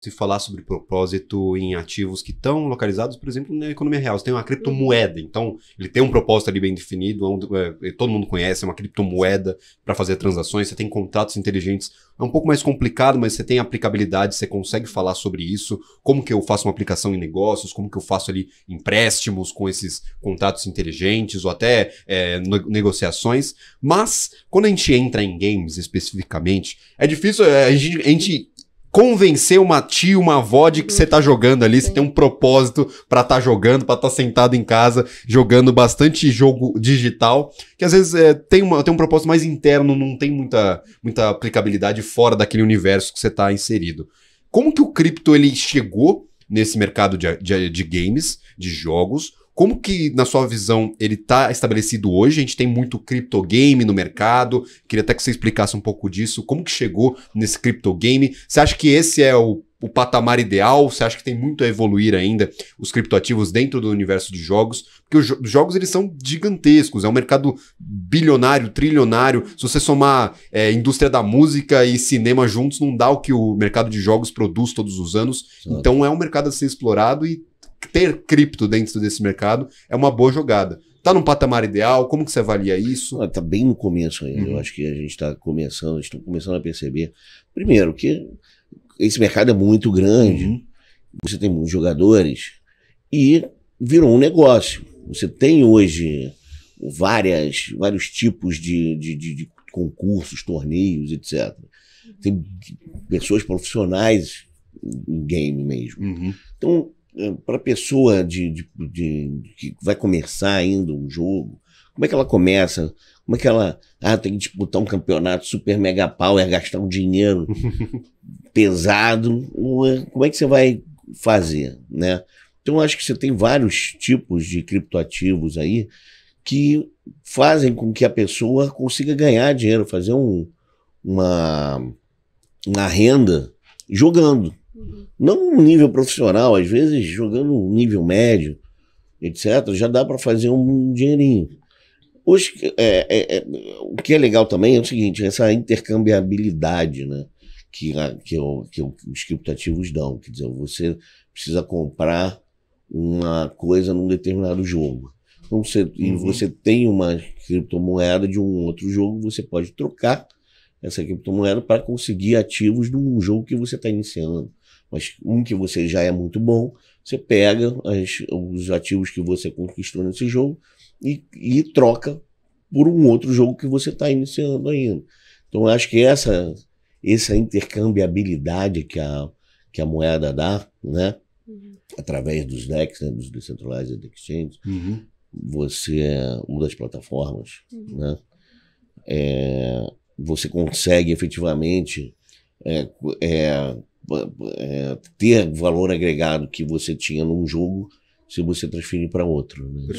se falar sobre propósito em ativos que estão localizados, por exemplo, na economia real. Você tem uma criptomoeda, uhum. então ele tem um propósito ali bem definido, é, é todo mundo conhece, é uma criptomoeda para fazer transações, você tem contratos inteligentes. É um pouco mais complicado, mas você tem aplicabilidade, você consegue falar sobre isso, como que eu faço uma aplicação em negócios, como que eu faço ali empréstimos com esses contratos inteligentes ou até é, negociações. Mas, quando a gente entra em games especificamente, é difícil, é, a gente, a gente convencer uma tia, uma avó de que você tá jogando ali, você tem um propósito para estar tá jogando, para estar tá sentado em casa jogando bastante jogo digital, que às vezes é, tem, uma, tem um propósito mais interno, não tem muita, muita aplicabilidade fora daquele universo que você tá inserido. Como que o cripto ele chegou nesse mercado de, de, de games, de jogos? Como que, na sua visão, ele está estabelecido hoje? A gente tem muito criptogame no mercado. Queria até que você explicasse um pouco disso. Como que chegou nesse criptogame? Você acha que esse é o, o patamar ideal? Você acha que tem muito a evoluir ainda os criptoativos dentro do universo de jogos? Porque os, jo jogos eles são gigantescos. É um mercado bilionário, trilionário. Se você somar é, indústria da música e cinema juntos, não dá o que o mercado de jogos produz todos os anos. Então é um mercado a ser explorado e ter cripto dentro desse mercado é uma boa jogada. Tá num patamar ideal? Como que você avalia isso? Ah, tá bem no começo ainda. Uhum. Eu acho que a gente está começando, estão começando a perceber. Primeiro, que esse mercado é muito grande, uhum. você tem muitos jogadores e virou um negócio. Você tem hoje várias, vários tipos de, de, de, de concursos, torneios, etc. Tem pessoas profissionais em game mesmo. Uhum. Então, para a pessoa de, de, de, que vai começar ainda um jogo, como é que ela começa? Como é que ela ah, tem que disputar um campeonato super mega power, gastar um dinheiro pesado? É, como é que você vai fazer? Né? Então, acho que você tem vários tipos de criptoativos aí que fazem com que a pessoa consiga ganhar dinheiro, fazer um, uma, uma renda jogando não um nível profissional, às vezes jogando um nível médio, etc., já dá para fazer um dinheirinho. Os, é, é, é, o que é legal também é o seguinte, essa intercambiabilidade né, que, que, é que é os criptativos dão. Quer dizer, você precisa comprar uma coisa num determinado jogo. Então, você, uhum. E você tem uma criptomoeda de um outro jogo, você pode trocar essa criptomoeda para conseguir ativos de um jogo que você está iniciando mas um que você já é muito bom, você pega as, os ativos que você conquistou nesse jogo e, e troca por um outro jogo que você está iniciando ainda. Então eu acho que essa, essa intercambiabilidade que a, que a moeda dá, né? Uhum. Através dos decks, né? dos decentralized exchanges, uhum. você ou é das plataformas, uhum. né? É, você consegue efetivamente é, é, é, ter valor agregado que você tinha num jogo se você transferir para outro. Né?